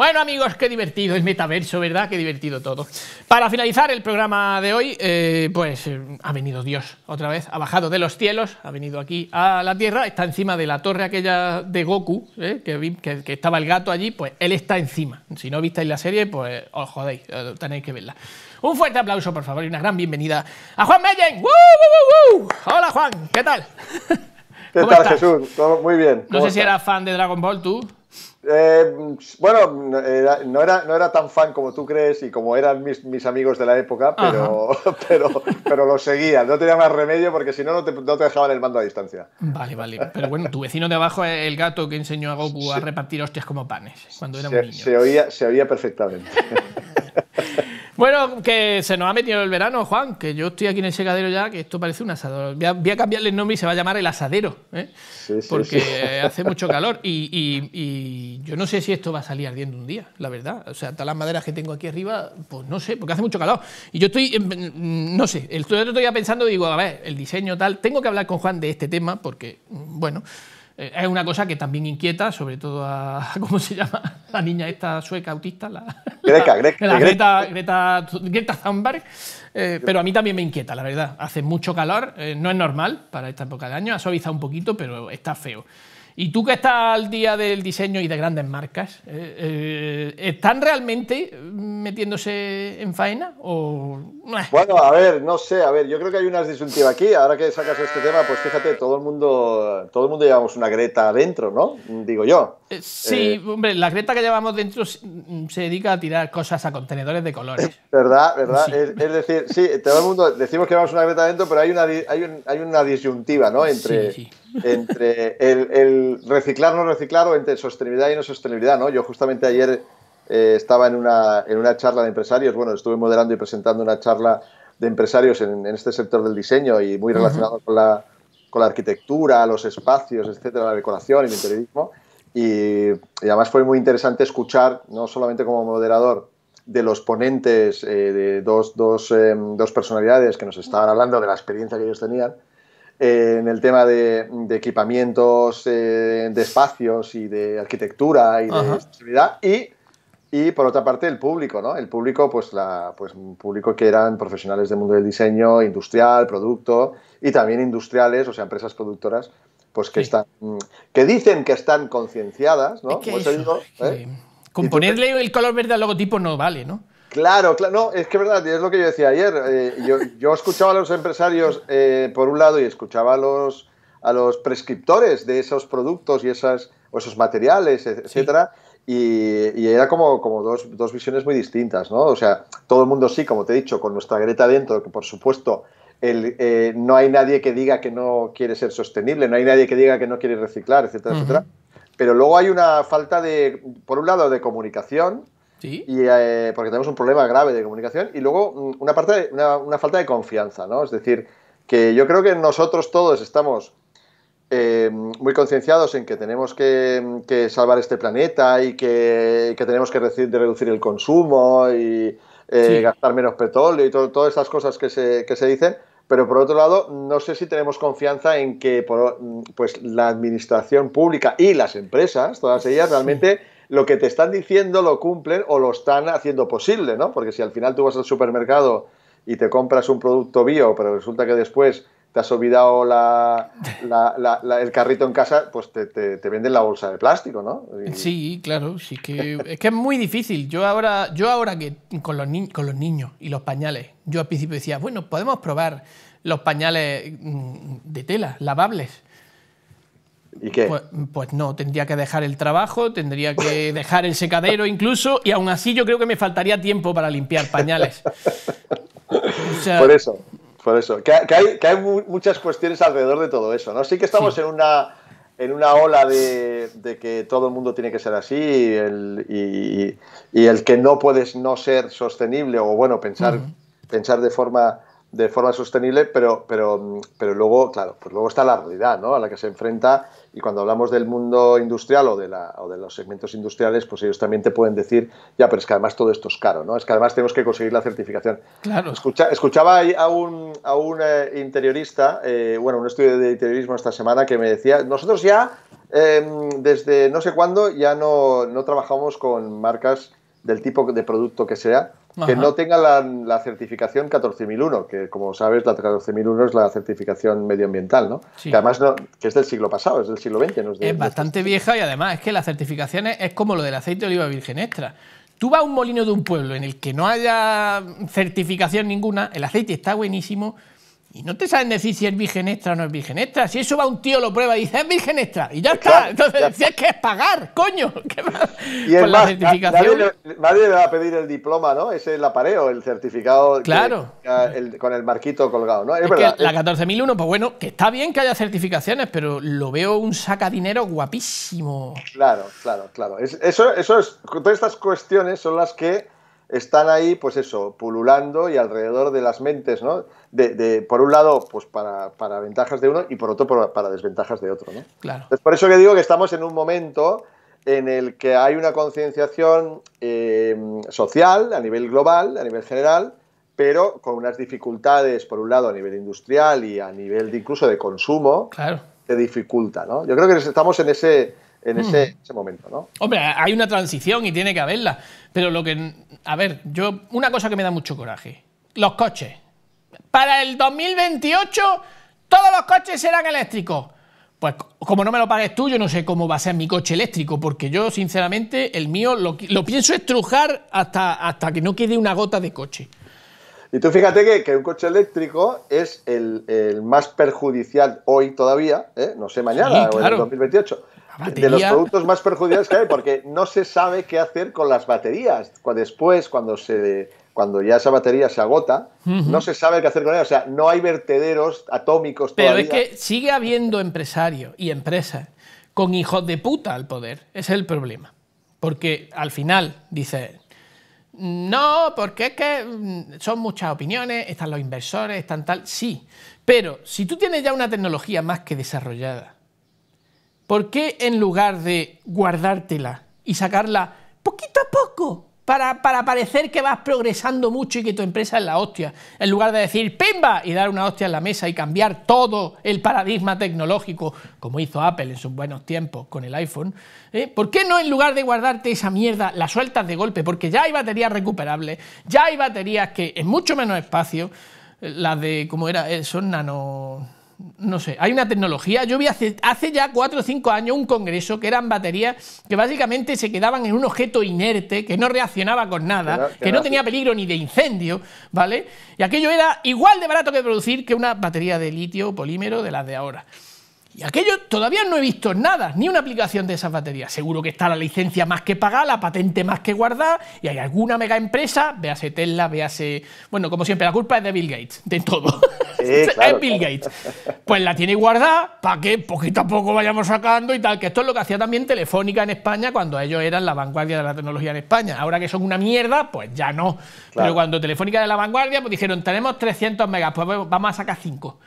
Bueno, amigos, qué divertido el metaverso, ¿verdad? Qué divertido todo. Para finalizar el programa de hoy, eh, pues eh, ha venido Dios otra vez, ha bajado de los cielos, ha venido aquí a la tierra, está encima de la torre aquella de Goku, eh, que, que, estaba el gato allí, pues él está encima. Si no visteis la serie, pues os jodéis, tenéis que verla. Un fuerte aplauso, por favor, y una gran bienvenida a Juan Mellen. Hola, Juan, ¿qué tal? ¿Qué tal, Jesús? ¿Todo muy bien. No sé si eras fan de Dragon Ball tú. Eh, bueno, no, era, no era tan fan como tú crees y como eran mis, amigos de la época, pero, pero, lo seguía. No tenía más remedio porque si no, no te, dejaban el mando a distancia. Vale, vale. Pero bueno, tu vecino de abajo es eh, el gato que enseñó a Goku a repartir hostias como panes cuando era un oía, se oía perfectamente. Bueno, que se nos ha metido el verano, Juan, que yo estoy aquí en el secadero ya, que esto parece un asador. Voy a, cambiarle el nombre y se va a llamar el asadero, ¿eh? porque hace mucho calor. Y, yo no sé si esto va a salir ardiendo un día, la verdad. O sea, todas las maderas que tengo aquí arriba, pues no sé, porque hace mucho calor. Y yo estoy, mm, no sé, estoy, ya pensando, digo, a ver, el diseño tal. Tengo que hablar con Juan de este tema, porque, mm, bueno. Eh, es una cosa que también inquieta, sobre todo a, ¿cómo se llama? La niña esta sueca autista, la, Greca, Greta, Greta, eh, pero a mí también me inquieta, la verdad. Hace mucho calor, eh, no es normal para esta época de año, ha suavizado un poquito, pero está feo. Y tú que estás al día del diseño y de grandes marcas, ¿están realmente metiéndose en faena? O... Bueno, a ver, no sé, a ver, yo creo que hay una disyuntiva aquí. Ahora que sacas este tema, pues fíjate, todo el mundo, todo el mundo llevamos una greta adentro, ¿no? Digo yo. Eh, sí, eh, hombre, la greta que llevamos dentro mm, se dedica a tirar cosas a contenedores de colores. ¿Verdad? ¿Verdad? Es, decir, sí, todo el mundo decimos que llevamos una greta adentro, pero hay una, hay, una disyuntiva, ¿no? Entre, entre el, el reciclar, no reciclar o entre sostenibilidad y no sostenibilidad, ¿no? Yo justamente ayer eh, estaba en una, en una charla de empresarios, bueno, estuve moderando y presentando una charla de empresarios en, este sector del diseño y muy relacionado con, la, con la arquitectura, los espacios, etcétera, la decoración y el interiorismo. Y, además fue muy interesante escuchar, no solamente como moderador, de los ponentes, eh, de dos, dos, em, dos, personalidades que nos estaban hablando de la experiencia que ellos tenían eh, en el tema de, de equipamientos, de espacios y de arquitectura y de estabilidad y y por otra parte, el público, ¿no? El público, pues, la, pues un público que eran profesionales del mundo del diseño, industrial, producto, y también industriales, o sea, empresas productoras, pues que están, que dicen que están concienciadas, ¿no? Es que ¿eh? ponerle el color verde al logotipo no vale, ¿no? Claro, claro, no, es que es verdad, es lo que yo decía ayer. Eh, yo, yo, escuchaba a los empresarios eh, por un lado y escuchaba a los, a los prescriptores de esos productos y esas, o esos materiales, etcétera. Y, era como, como dos, visiones muy distintas, ¿no? O sea, todo el mundo sí, como te he dicho, con nuestra Greta dentro, que por supuesto eh, no hay nadie que diga que no quiere ser sostenible, no hay nadie que diga que no quiere reciclar, etcétera, etcétera. Pero luego hay una falta de, por un lado, de comunicación, y, eh, porque tenemos un problema grave de comunicación, y luego mm, una, parte una, una falta de confianza, ¿no? Es decir, que yo creo que nosotros todos estamos eh, muy concienciados en que tenemos que, salvar este planeta y que, tenemos que reducir, de reducir el consumo y eh, gastar menos petróleo y todas estas cosas que se, dicen. Pero por otro lado, no sé si tenemos confianza en que pues, la administración pública y las empresas, todas ellas, realmente lo que te están diciendo lo cumplen o lo están haciendo posible, ¿no? Porque si al final tú vas al supermercado y te compras un producto bio, pero resulta que después te has olvidado la, el carrito en casa, pues te, venden la bolsa de plástico, ¿no? Sí, claro, sí que es que es muy difícil. Yo ahora, yo ahora que con los, con los niños y los pañales, yo al principio decía, bueno, podemos probar los pañales mm, de tela, lavables. ¿Y qué? Pues, pues, no, tendría que dejar el trabajo, tendría que dejar el secadero incluso, y aún así yo creo que me faltaría tiempo para limpiar pañales. Por eso. Por eso, que, hay, que, muchas cuestiones alrededor de todo eso, ¿no? Sí que estamos en una en una ola de, de, que todo el mundo tiene que ser así y el, y, el que no puedes no ser sostenible o bueno, pensar, pensar de forma de forma sostenible, pero, pero, pero luego, claro, pues luego está la realidad ¿no? a la que se enfrenta y cuando hablamos del mundo industrial o de, la, de los segmentos industriales, pues ellos también te pueden decir, ya, pero es que además todo esto es caro, ¿no? Es que además tenemos que conseguir la certificación. Claro. Escucha, escuchaba a un, a un eh, interiorista, eh, bueno, un estudio de interiorismo esta semana que me decía, nosotros ya, em, desde no sé cuándo, ya no, no trabajamos con marcas del tipo de producto que sea, que no tenga la, certificación 14001, que como sabes la 14001 es la certificación medioambiental, ¿no? Que además no, que es del siglo pasado, es del siglo XX. es, bastante este vieja y además es que las certificaciones es como lo del aceite de oliva virgen extra. Tú vas a un molino de un pueblo en el que no haya certificación ninguna, el aceite está buenísimo, y no te saben decir si es virgen o no es virgen Si eso va un tío, lo prueba y dice, es virgen Y ya está. Entonces, decías que es pagar, coño. Y la certificación. Nadie, le va a pedir el diploma, ¿no? Ese es el apareo, el certificado. Claro. con el marquito colgado, ¿no? Es, verdad. la 14001, pues bueno, que está bien que haya certificaciones, pero lo veo un sacadinero guapísimo. Claro, claro, claro. eso, es, todas estas cuestiones son las que están ahí, pues eso, pululando y alrededor de las mentes, ¿no? De, por un lado, pues para, ventajas de uno y por otro para, desventajas de otro, ¿no? Claro. por eso que digo que estamos en un momento en el que hay una concienciación eh, social a nivel global, a nivel general, pero con unas dificultades, por un lado, a nivel industrial y a nivel incluso de consumo, claro. que dificulta, ¿no? Yo creo que estamos en ese en hmm. ese, momento, ¿no? Hombre, hay una transición y tiene que haberla. Pero lo que. A ver, yo. Una cosa que me da mucho coraje. Los coches. Para el 2028, todos los coches serán eléctricos. Pues como no me lo pagues tú, yo no sé cómo va a ser mi coche eléctrico, porque yo, sinceramente, el mío lo, pienso estrujar hasta, hasta que no quede una gota de coche. Y tú fíjate que, que, un coche eléctrico es el, más perjudicial hoy todavía, ¿eh? no sé mañana o en el 2028, de los productos más perjudiciales que hay, porque no se sabe qué hacer con las baterías. Después, cuando se cuando ya esa batería se agota, no se sabe qué hacer con ella. O sea, no hay vertederos atómicos todavía. Pero es que sigue habiendo empresarios y empresas con hijos de puta al poder. es el problema. Porque al final, dice, no, porque es que mm, son muchas opiniones, están los inversores, están tal. Sí, pero si tú tienes ya una tecnología más que desarrollada ¿Por qué en lugar de guardártela y sacarla poquito a poco para, parecer que vas progresando mucho y que tu empresa es la hostia, en lugar de decir ¡pimba! y dar una hostia en la mesa y cambiar todo el paradigma tecnológico, como hizo Apple en sus buenos tiempos con el iPhone, ¿eh? ¿por qué no en lugar de guardarte esa mierda, la sueltas de golpe? Porque ya hay baterías recuperables, ya hay baterías que en mucho menos espacio, eh, las de, como era? Eh, son nano no sé, hay una tecnología. Yo vi hace, ya 4 o 5 años un congreso que eran baterías que básicamente se quedaban en un objeto inerte que no reaccionaba con nada, que no, que no tenía peligro ni de incendio, ¿vale? Y aquello era igual de barato que producir que una batería de litio polímero de las de ahora. Y aquello todavía no he visto nada, ni una aplicación de esas baterías. Seguro que está la licencia más que pagar, la patente más que guardar, y hay alguna mega empresa, véase Tesla, véase. Bueno, como siempre, la culpa es de Bill Gates, de todo. es Bill Gates. Pues la tiene guardada para que poquito a poco vayamos sacando y tal, que esto es lo que hacía también Telefónica en España cuando ellos eran la vanguardia de la tecnología en España. Ahora que son una mierda, pues ya no. Pero cuando Telefónica era la vanguardia, pues dijeron, tenemos 300 megas, pues vamos a sacar 5.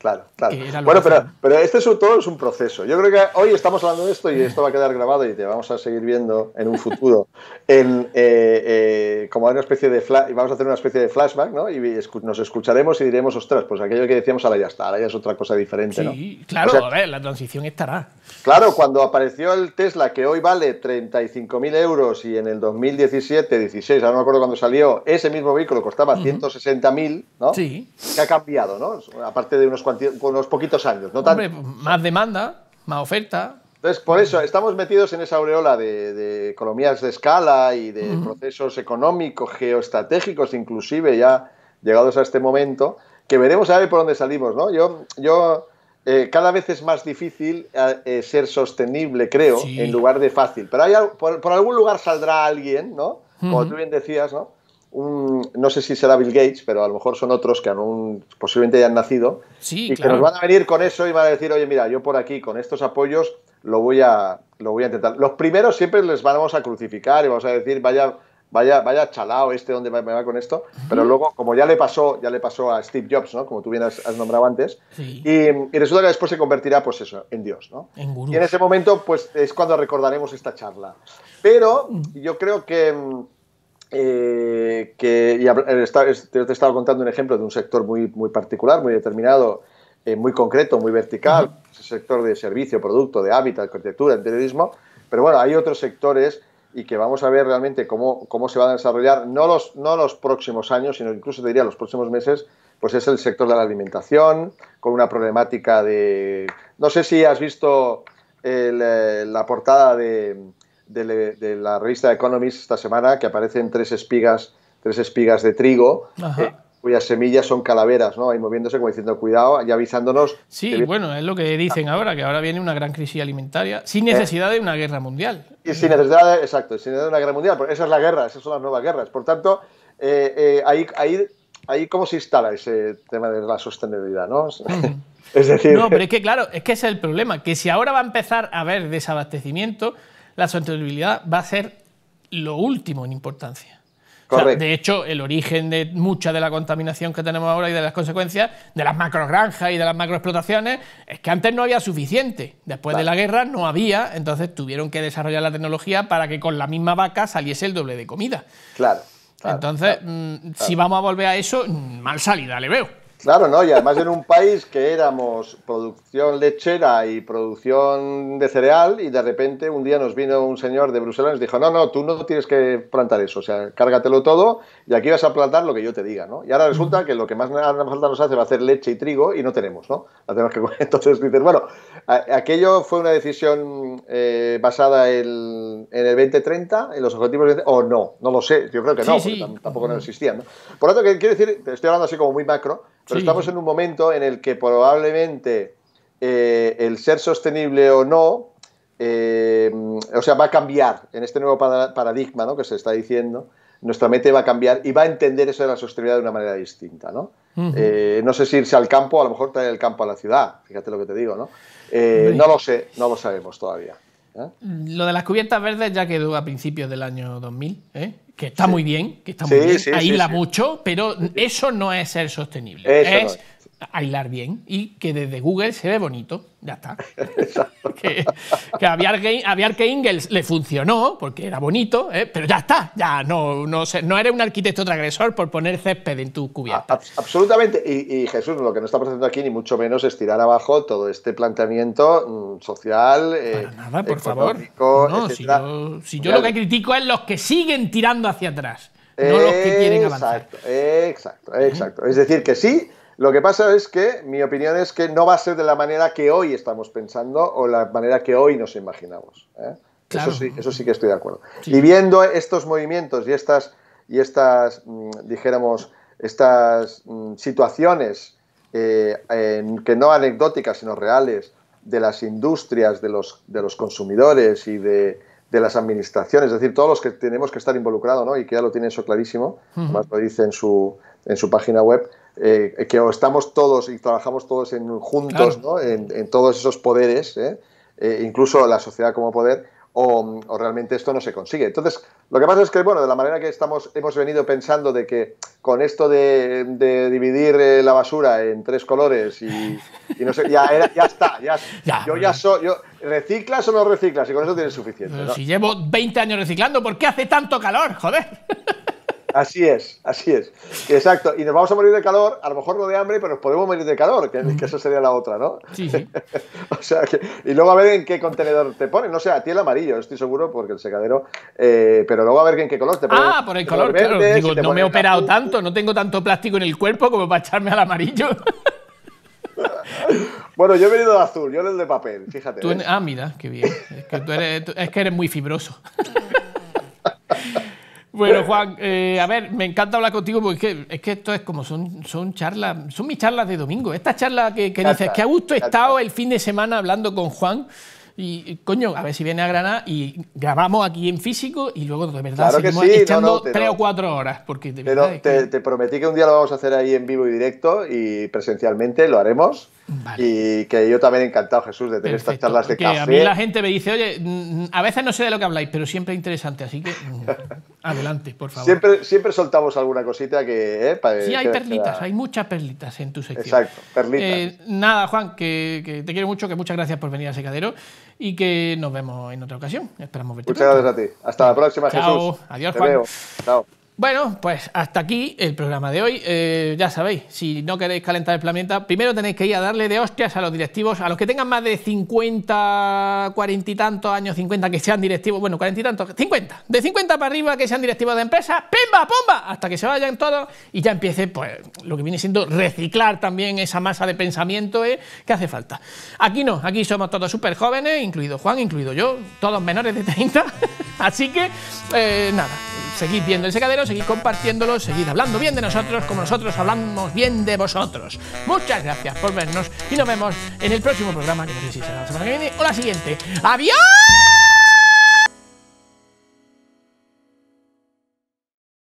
Claro, claro. Bueno, pero, pero este es todo es un proceso. Yo creo que hoy estamos hablando de esto y esto va a quedar grabado y te vamos a seguir viendo en un futuro en, eh, eh, como una especie de flash, vamos a hacer una especie de flashback, ¿no? Y nos escucharemos y diremos, ostras, pues aquello que decíamos ahora ya está, ahora ya es otra cosa diferente, ¿no? Sí, claro, a ver, la transición estará. Claro, cuando apareció el Tesla que hoy vale 35.000 euros y en el 2017, 16, ahora no me acuerdo cuando salió, ese mismo vehículo costaba 160.000, ¿no? Sí. Que ha cambiado, ¿no? Aparte de unos con unos poquitos años. No más demanda, más oferta. Entonces, por eso estamos metidos en esa aureola de, economías de escala y de procesos económicos, geoestratégicos, inclusive ya llegados a este momento, que veremos a ver por dónde salimos, ¿no? Yo, yo eh, cada vez es más difícil eh, eh, ser sostenible, creo, en lugar de fácil. Pero por, algún lugar saldrá alguien, ¿no? Como tú bien decías, ¿no? no sé si será Bill Gates, pero a lo mejor son otros que aún posiblemente hayan nacido y que nos van a venir con eso y van a decir, oye, mira, yo por aquí con estos apoyos lo voy a, lo voy a intentar. Los primeros siempre les vamos a crucificar y vamos a decir, vaya, vaya, vaya chalao este donde me va con esto, pero luego, como ya le pasó, ya le pasó a Steve Jobs, ¿no? Como tú bien has, nombrado antes, y, resulta que después se convertirá, pues eso, en Dios, ¿no? y en ese momento, pues es cuando recordaremos esta charla. Pero mm. yo creo que mm, eh, que eh, te he estado contando un ejemplo de un sector muy, muy particular, muy determinado, eh, muy concreto, muy vertical, el sector de servicio, producto, de hábitat, arquitectura, de periodismo, pero bueno, hay otros sectores y que vamos a ver realmente cómo, cómo se van a desarrollar, no los, no los próximos años, sino incluso te diría los próximos meses, pues es el sector de la alimentación, con una problemática de... No sé si has visto la portada de de, la revista Economist esta semana que aparecen tres espigas, tres espigas de trigo. Eh, cuyas semillas son calaveras, ¿no? Ahí moviéndose como diciendo cuidado y avisándonos. Sí, bueno, es lo que dicen ah. ahora, que ahora viene una gran crisis alimentaria sin eh. necesidad de una guerra mundial. Y sin necesidad, exacto, sin necesidad de una guerra mundial, porque esa es la guerra, esas son las nuevas guerras. Por tanto, eh, ahí, ahí ahí cómo se instala ese tema de la sostenibilidad, ¿no? es decir... No, pero es que claro, es que es el problema, que si ahora va a empezar a haber desabastecimiento, la sostenibilidad va a ser lo último en importancia. de hecho, el origen de mucha de la contaminación que tenemos ahora y de las consecuencias de las macrogranjas y de las macroexplotaciones es que antes no había suficiente. Después de la guerra no había, entonces tuvieron que desarrollar la tecnología para que con la misma vaca saliese el doble de comida. Claro. entonces, mm, si vamos a volver a eso, mal salida le veo. Claro, no, y además en un país que éramos producción lechera y producción de cereal, y de repente un día nos vino un señor de Bruselas y nos dijo: No, no, tú no tienes que plantar eso, o sea, cárgatelo todo y aquí vas a plantar lo que yo te diga, ¿no? Y ahora resulta que lo que más falta nos hace va a hacer leche y trigo y no tenemos, ¿no? Entonces dices: Bueno, aquello fue una decisión eh, basada en, el 2030, en los objetivos, de... o no, no lo sé, yo creo que no, tampoco no existían, ¿no? Por lo tanto, quiero decir, estoy hablando así como muy macro pero estamos en un momento en el que probablemente eh, el ser sostenible o no, eh, o sea, va a cambiar en este nuevo paradigma que se está diciendo. Nuestra mente va a cambiar y va a entender eso de la sostenibilidad de una manera distinta, ¿no? Eh, no sé si irse al campo, a lo mejor traer el campo a la ciudad, fíjate lo que te digo, ¿no? no lo sé, no lo sabemos todavía. ¿Ah? Mm, lo de las cubiertas verdes ya quedó a principios del año 2000, ¿eh? que está muy bien, que está muy bien, ahí la mucho, pero eso no es ser sostenible. Eso es aislar bien y que desde Google se ve bonito. Ya está. que, a, Biarke, Ingels le funcionó porque era bonito, ¿eh? pero ya está. Ya no, no, no eres un arquitecto transgresor por poner césped en tu cubierta. absolutamente. Y, Jesús, lo que no está pasando aquí, ni mucho menos, es tirar abajo todo este planteamiento mm, social, eh, nada, por favor. si yo, lo que critico es los que siguen tirando hacia atrás, no los que quieren avanzar. Exacto, exacto, exacto. Es decir, que sí lo que pasa es que mi opinión es que no va a ser de la manera que hoy estamos pensando o la manera que hoy nos imaginamos. ¿eh? Eso, sí, eso sí que estoy de acuerdo. Viviendo Y viendo estos movimientos y estas, y estas mm, dijéramos, estas mm, situaciones eh, que no anecdóticas, sino reales, de las industrias, de los, de los consumidores y de, las administraciones, es decir, todos los que tenemos que estar involucrados, ¿no? y que ya lo tiene eso clarísimo, más lo dice en su, en su página web, eh, que estamos todos y trabajamos todos en, juntos ¿no? en, todos esos poderes, ¿eh? Eh, incluso la sociedad como poder, o, realmente esto no se consigue. Entonces, lo que pasa es que, bueno, de la manera que estamos, hemos venido pensando de que con esto de, dividir eh, la basura en tres colores y, no sé, ya, está, ya, yo ya soy, yo, ¿reciclas o no reciclas? Y con eso tienes suficiente. Si llevo 20 años reciclando, ¿por qué hace tanto calor? Joder. Así es, así es. Exacto. Y nos vamos a morir de calor, a lo mejor no de hambre, pero nos podemos morir de calor, que, esa eso sería la otra, ¿no? Sí, o sea y luego a ver en qué contenedor te ponen. No sé, a ti el amarillo, estoy seguro, porque el secadero. Eh, pero luego a ver en qué color te ponen. Ah, por el color, Digo, no me he operado tanto, no tengo tanto plástico en el cuerpo como para echarme al amarillo. bueno, yo he venido de azul, yo del de papel, fíjate. ¿eh? ah, mira, qué bien. Es que, eres, es que eres muy fibroso. Bueno, Juan, eh, a ver, me encanta hablar contigo porque es que, esto es como son, son charlas, son mis charlas de domingo. Esta charla que, que dices, que a gusto he estado el fin de semana hablando con Juan. Y coño, a ver si viene a Granada y grabamos aquí en físico y luego de verdad seguimos echando tres o cuatro horas. Porque te prometí que un día lo vamos a hacer ahí en vivo y directo y presencialmente lo haremos. Y que yo también he encantado, Jesús, de tener estas charlas de café. A mí la gente me dice, oye, mm, a veces no sé de lo que habláis, pero siempre interesante, así que mm, adelante, por favor. Siempre, siempre soltamos alguna cosita que. Eh, sí, hay perlitas, hay muchas perlitas en tu sección. Exacto, perlitas. Eh, nada, Juan, que, te quiero mucho, que muchas gracias por venir a Secadero y que nos vemos en otra ocasión. Esperamos verte. Muchas gracias a ti. Hasta la próxima, Chao. Adiós, Juan. Chao. Bueno, pues hasta aquí el programa de hoy. Eh, ya sabéis, si no queréis calentar el planeta, primero tenéis que ir a darle de hostias a los directivos, a los que tengan más de 50, 40 y tantos años, 50 que sean directivos, bueno, 40 y tantos, 50, de 50 para arriba que sean directivos de empresas, ¡pimba, pumba! Hasta que se vayan todos y ya empiece, pues, lo que viene siendo reciclar también esa masa de pensamiento ¿eh? que hace falta. Aquí no, aquí somos todos súper jóvenes, incluido Juan, incluido yo, todos menores de 30. Así que, eh, nada, seguid viendo el secadero seguid compartiéndolo, seguid hablando bien de nosotros como nosotros hablamos bien de vosotros. Muchas gracias por vernos y nos vemos en el próximo programa, que no sé si será la semana que viene o la siguiente. ¡Adiós!